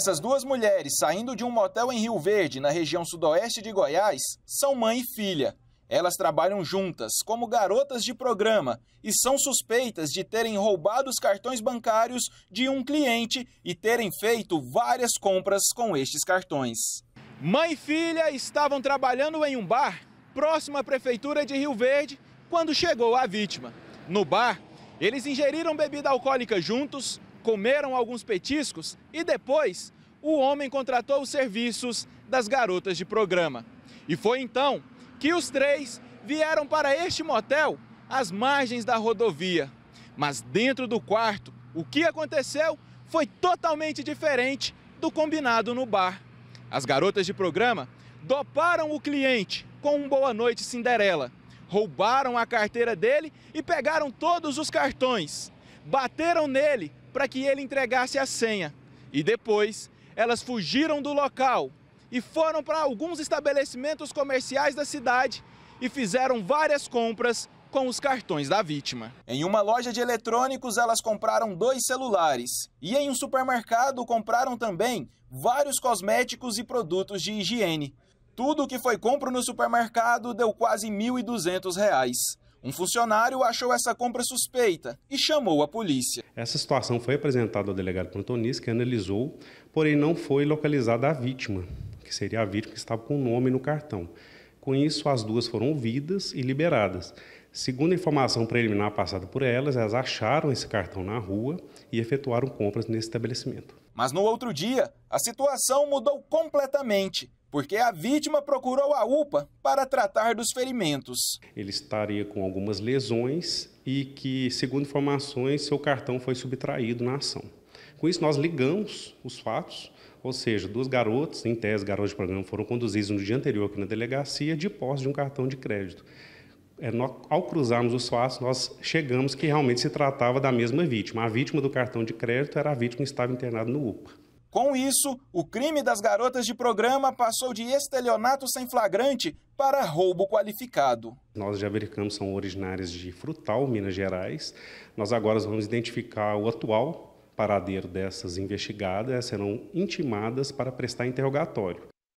Essas duas mulheres, saindo de um motel em Rio Verde, na região sudoeste de Goiás, são mãe e filha. Elas trabalham juntas, como garotas de programa, e são suspeitas de terem roubado os cartões bancários de um cliente e terem feito várias compras com estes cartões. Mãe e filha estavam trabalhando em um bar próximo à prefeitura de Rio Verde quando chegou a vítima. No bar, eles ingeriram bebida alcoólica juntos, comeram alguns petiscos e depois o homem contratou os serviços das garotas de programa. E foi então que os três vieram para este motel às margens da rodovia. Mas dentro do quarto, o que aconteceu foi totalmente diferente do combinado no bar. As garotas de programa doparam o cliente com um Boa Noite Cinderela, roubaram a carteira dele e pegaram todos os cartões bateram nele para que ele entregasse a senha. E depois, elas fugiram do local e foram para alguns estabelecimentos comerciais da cidade e fizeram várias compras com os cartões da vítima. Em uma loja de eletrônicos, elas compraram dois celulares. E em um supermercado, compraram também vários cosméticos e produtos de higiene. Tudo o que foi compro no supermercado deu quase R$ 1.200. Um funcionário achou essa compra suspeita e chamou a polícia. Essa situação foi apresentada ao delegado Pantonis, que analisou, porém não foi localizada a vítima, que seria a vítima que estava com o nome no cartão. Com isso, as duas foram ouvidas e liberadas. Segundo a informação preliminar passada por elas, elas acharam esse cartão na rua e efetuaram compras nesse estabelecimento. Mas no outro dia, a situação mudou completamente porque a vítima procurou a UPA para tratar dos ferimentos. Ele estaria com algumas lesões e que, segundo informações, seu cartão foi subtraído na ação. Com isso, nós ligamos os fatos, ou seja, duas garotas, em tese garotas de programa, foram conduzidas no dia anterior aqui na delegacia de posse de um cartão de crédito. É, nós, ao cruzarmos os fatos, nós chegamos que realmente se tratava da mesma vítima. A vítima do cartão de crédito era a vítima que estava internada no UPA. Com isso, o crime das garotas de programa passou de estelionato sem flagrante para roubo qualificado. Nós já verificamos são originárias de Frutal, Minas Gerais. Nós agora vamos identificar o atual paradeiro dessas investigadas, serão intimadas para prestar interrogatório.